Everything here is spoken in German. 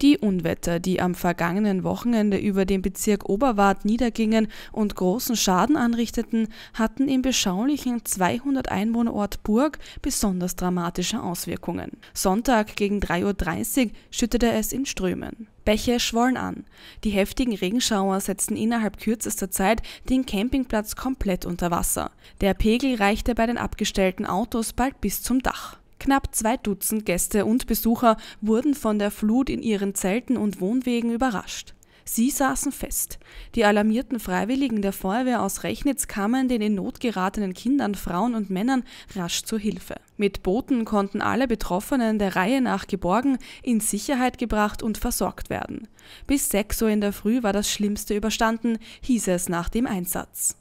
Die Unwetter, die am vergangenen Wochenende über den Bezirk Oberwart niedergingen und großen Schaden anrichteten, hatten im beschaulichen 200 Einwohnerort Burg besonders dramatische Auswirkungen. Sonntag gegen 3.30 Uhr schüttete es in Strömen. Bäche schwollen an. Die heftigen Regenschauer setzten innerhalb kürzester Zeit den Campingplatz komplett unter Wasser. Der Pegel reichte bei den abgestellten Autos bald bis zum Dach. Knapp zwei Dutzend Gäste und Besucher wurden von der Flut in ihren Zelten und Wohnwegen überrascht. Sie saßen fest. Die alarmierten Freiwilligen der Feuerwehr aus Rechnitz kamen den in Not geratenen Kindern, Frauen und Männern rasch zur Hilfe. Mit Booten konnten alle Betroffenen der Reihe nach geborgen, in Sicherheit gebracht und versorgt werden. Bis 6 Uhr in der Früh war das Schlimmste überstanden, hieß es nach dem Einsatz.